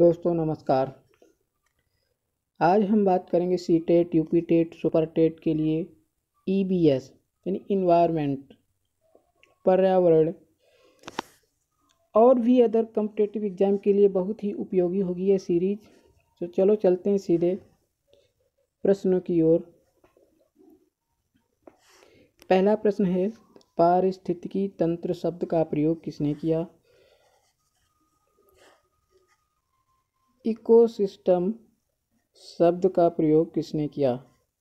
दोस्तों नमस्कार आज हम बात करेंगे C TET U P TET super TET के लिए ई बी एस यानी इन्वायरमेंट पर्यावरण और भी अदर कम्पटेटिव एग्ज़ाम के लिए बहुत ही उपयोगी होगी ये सीरीज तो चलो चलते हैं सीधे प्रश्नों की ओर पहला प्रश्न है पारिस्थितिकी तंत्र शब्द का प्रयोग किसने किया इकोसिस्टम शब्द का प्रयोग किसने किया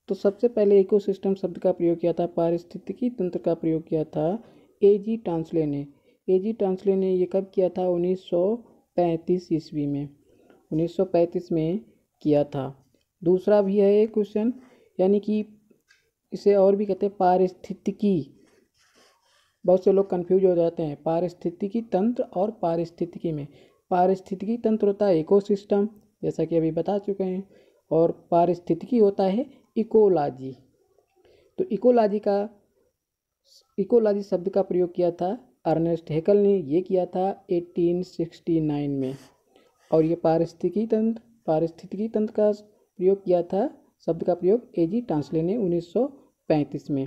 तो सबसे पहले इकोसिस्टम शब्द का प्रयोग किया था पारिस्थितिकी तंत्र का प्रयोग किया था ए जी टांसले ने ए जी टांसले ने यह कब किया था 1935 ईस्वी में 1935 में किया था दूसरा भी है एक क्वेश्चन यानी कि इसे और भी कहते हैं पारिस्थितिकी बहुत से लोग कंफ्यूज हो जाते हैं पारिस्थितिकी तंत्र और पारिस्थितिकी में पारिस्थितिकी तंत्र होता है इकोसिस्टम जैसा कि अभी बता चुके हैं और पारिस्थितिकी होता है इकोलॉजी तो इकोलॉजी का इकोलॉजी शब्द का प्रयोग किया था अर्नेस्ट हेकल ने ये किया था 1869 में और ये पारिस्थितिकी तंत्र पारिस्थितिकी तंत्र का प्रयोग किया था शब्द का प्रयोग ए जी टांसले ने 1935 में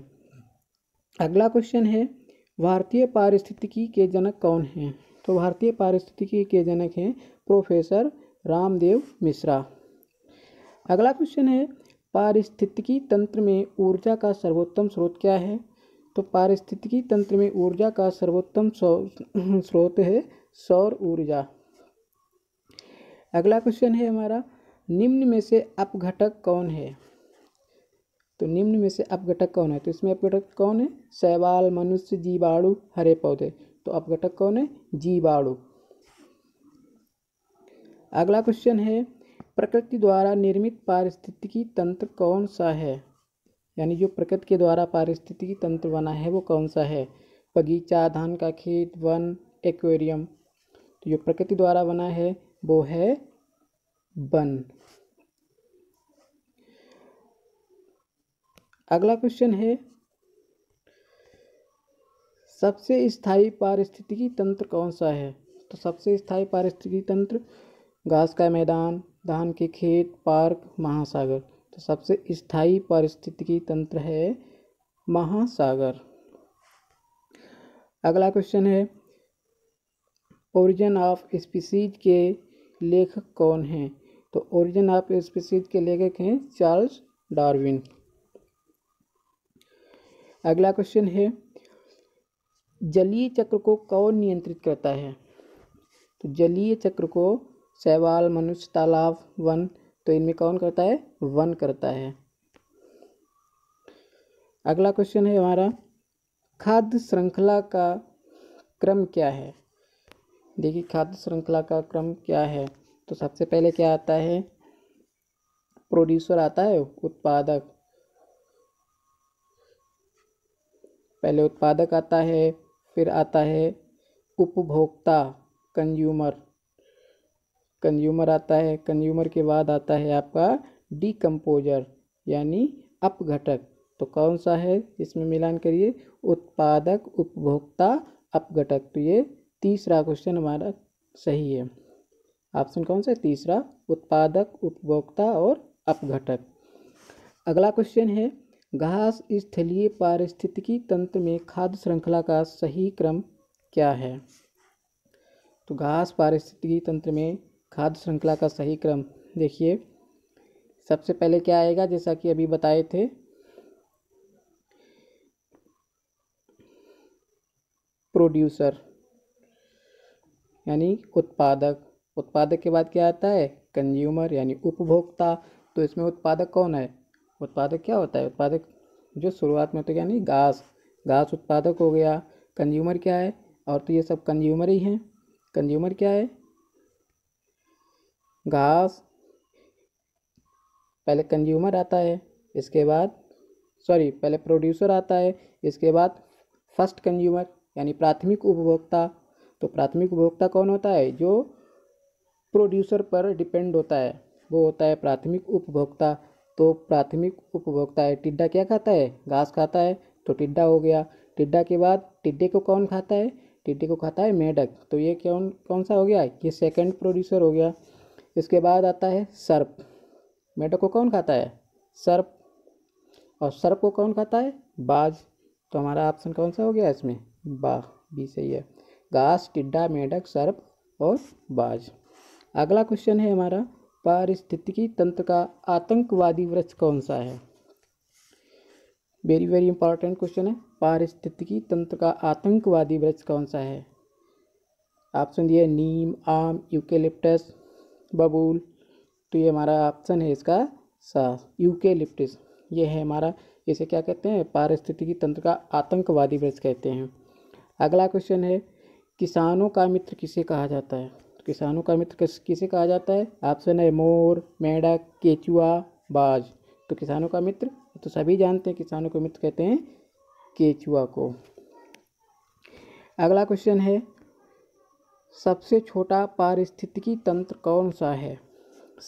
अगला क्वेश्चन है भारतीय पारिस्थितिकी के जनक कौन हैं तो भारतीय पारिस्थितिकी के जनक हैं प्रोफेसर रामदेव मिश्रा अगला क्वेश्चन है पारिस्थितिकी तंत्र में ऊर्जा का सर्वोत्तम स्रोत क्या है तो पारिस्थितिकी तंत्र में ऊर्जा का सर्वोत्तम स्रोत है सौर ऊर्जा अगला क्वेश्चन है हमारा निम्न में से अपघटक कौन है तो निम्न में से अपघटक कौन है तो इसमें अपघटक कौन है शैवाल मनुष्य जीवाणु हरे पौधे तो अपघटक कौन है जीवाणु अगला क्वेश्चन है प्रकृति द्वारा निर्मित पारिस्थितिकी तंत्र कौन सा है यानी जो प्रकृति के द्वारा पारिस्थितिकी तंत्र बना है वो कौन सा है बगीचा धान का खेत वन एक्वेरियम तो जो प्रकृति द्वारा बना है वो है वन अगला क्वेश्चन है सबसे स्थायी पारिस्थितिकी तंत्र कौन सा है तो सबसे स्थायी पारिस्थितिकी तंत्र घास का मैदान धान के खेत पार्क महासागर तो सबसे स्थायी पारिस्थितिकी तंत्र है महासागर अगला क्वेश्चन है ओरिजिन ऑफ स्पीसीज के लेखक कौन हैं तो ओरिजिन ऑफ स्पीसीज के लेखक हैं चार्ल्स डार्विन अगला क्वेश्चन है जलीय चक्र को कौन नियंत्रित करता है तो जलीय चक्र को शैवाल मनुष्य तालाब वन तो इनमें कौन करता है वन करता है अगला क्वेश्चन है हमारा खाद्य श्रृंखला का क्रम क्या है देखिए खाद्य श्रृंखला का क्रम क्या है तो सबसे पहले क्या आता है प्रोड्यूसर आता है उत्पादक पहले उत्पादक आता है फिर आता है उपभोक्ता कंज्यूमर कंज्यूमर आता है कंज्यूमर के बाद आता है आपका डिकम्पोजर यानी अपघटक तो कौन सा है इसमें मिलान करिए उत्पादक उपभोक्ता अपघटक तो ये तीसरा क्वेश्चन हमारा सही है ऑप्शन कौन सा है तीसरा उत्पादक उपभोक्ता और अपघटक अगला क्वेश्चन है घास स्थलीय पारिस्थितिकी तंत्र में खाद्य श्रृंखला का सही क्रम क्या है तो घास पारिस्थितिकी तंत्र में खाद्य श्रृंखला का सही क्रम देखिए सबसे पहले क्या आएगा जैसा कि अभी बताए थे प्रोड्यूसर यानी उत्पादक उत्पादक के बाद क्या आता है कंज्यूमर यानी उपभोक्ता तो इसमें उत्पादक कौन है उत्पादक क्या होता है उत्पादक जो शुरुआत में तो क्या नहीं घास घास उत्पादक हो गया कंज्यूमर क्या है और तो ये सब कंज्यूमर ही हैं कंज्यूमर क्या है घास पहले कंज्यूमर आता है इसके बाद सॉरी पहले प्रोड्यूसर आता है इसके बाद फर्स्ट कंज्यूमर यानी प्राथमिक उपभोक्ता तो प्राथमिक उपभोक्ता कौन होता है जो प्रोड्यूसर पर डिपेंड होता है वो होता है प्राथमिक उपभोक्ता तो प्राथमिक उपभोक्ता है टिड्डा क्या खाता है घास खाता है तो टिड्डा हो गया टिड्डा के बाद टिड्डे को कौन खाता है टिड्डे को खाता है मेढक तो ये कौन कौन सा हो गया ये सेकंड प्रोड्यूसर हो गया इसके बाद आता है सर्प मेढक को कौन खाता है सर्प और सर्प को कौन खाता है बाज तो हमारा ऑप्शन कौन सा हो गया इसमें बा बी सही है घास टिड्डा मेढक सर्प और बाज अगला क्वेश्चन है हमारा पारिस्थितिकी तंत्र का आतंकवादी वृक्ष कौन सा है वेरी वेरी इंपॉर्टेंट क्वेश्चन है पारिस्थितिकी तंत्र का आतंकवादी वृक्ष कौन सा है ऑप्शन दिए नीम आम यूकेलिप्टस बबूल तो ये हमारा ऑप्शन है इसका सा यूकेलिप्टस ये है हमारा इसे क्या कहते हैं पारिस्थितिकी तंत्र का आतंकवादी वृक्ष कहते हैं अगला क्वेश्चन है किसानों का मित्र किसे कहा जाता है तो किसानों का मित्र किस किसे कहा जाता है ऑप्शन है मोर मेढक केचुआ बाज तो किसानों का मित्र तो सभी जानते हैं किसानों के मित्र कहते हैं केचुआ को अगला क्वेश्चन है सबसे छोटा पारिस्थितिकी तंत्र कौन सा है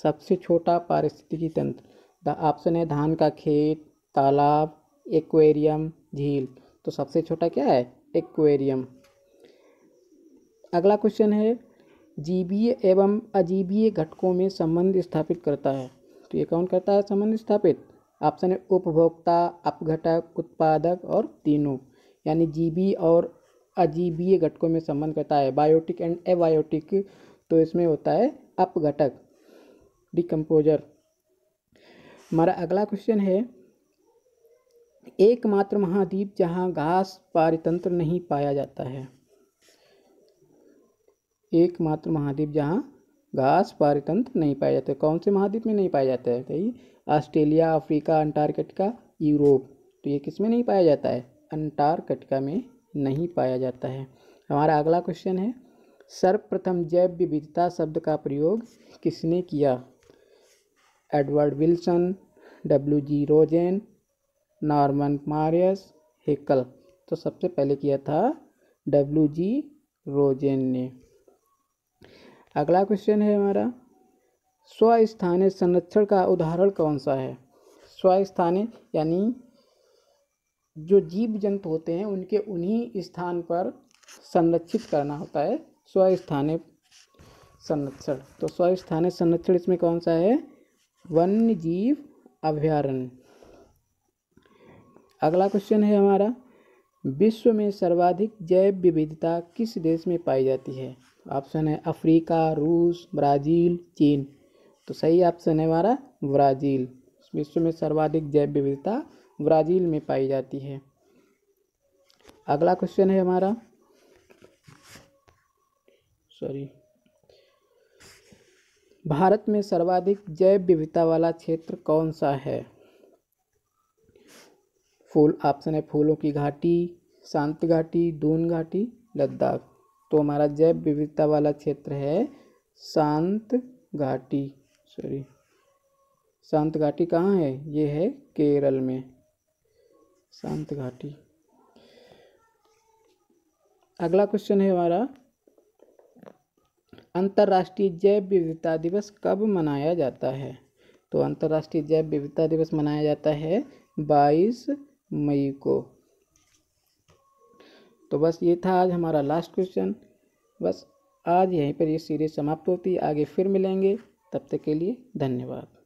सबसे छोटा पारिस्थितिकी तंत्र द ऑप्शन है धान का खेत तालाब एक्वेरियम झील तो सबसे छोटा क्या है एक्वेरियम अगला क्वेश्चन है जीवीय एवं अजीवीय घटकों में संबंध स्थापित करता है तो ये कौन करता है संबंध स्थापित ऑप्शन है उपभोक्ता अपघटक उत्पादक और तीनों यानी जीवी और अजीवीय घटकों में संबंध करता है बायोटिक एंड एबायोटिक तो इसमें होता है अपघटक डिकम्पोजर हमारा अगला क्वेश्चन है एकमात्र महाद्वीप जहाँ घास पारितंत्र नहीं पाया जाता है एकमात्र महाद्वीप जहाँ घास पारितंत्र नहीं पाया जाता कौन से महाद्वीप में नहीं पाया जाता है सही ऑस्ट्रेलिया अफ्रीका अंटार्कटिका यूरोप तो ये किस में नहीं पाया जाता है अंटार्कटिका में नहीं पाया जाता है हमारा अगला क्वेश्चन है सर्वप्रथम जैव विविधता शब्द का प्रयोग किसने किया Edward Wilson W G Rosen Norman Marius Haeckel तो सबसे पहले किया था डब्ल्यू जी रोजेन ने अगला क्वेश्चन है हमारा स्वस्थानीय संरक्षण का उदाहरण कौन सा है स्वस्थानीय यानी जो जीव जंतु होते हैं उनके उन्हीं स्थान पर संरक्षित करना होता है स्वस्थानीय संरक्षण तो स्वस्थानीय संरक्षण इसमें कौन सा है वन्य जीव अभ्यारण्य अगला क्वेश्चन है हमारा विश्व में सर्वाधिक जैव विविधता किस देश में पाई जाती है ऑप्शन है अफ्रीका रूस ब्राज़ील चीन तो सही ऑप्शन है हमारा ब्राज़ील विश्व में सर्वाधिक जैव विविधता ब्राज़ील में पाई जाती है अगला क्वेश्चन है हमारा सॉरी भारत में सर्वाधिक जैव विविधता वाला क्षेत्र कौन सा है फूल ऑप्शन है फूलों की घाटी शांत घाटी दून घाटी लद्दाख तो हमारा जैव विविधता वाला क्षेत्र है शांत घाटी सॉरी शांत घाटी कहाँ है ये है केरल में शांत घाटी अगला क्वेश्चन है हमारा अंतर्राष्ट्रीय जैव विविधता दिवस कब मनाया जाता है तो अंतर्राष्ट्रीय जैव विविधता दिवस मनाया जाता है बाईस मई को तो बस ये था आज हमारा लास्ट क्वेश्चन बस आज यहीं पर ये सीरीज़ समाप्त होती है आगे फिर मिलेंगे तब तक के लिए धन्यवाद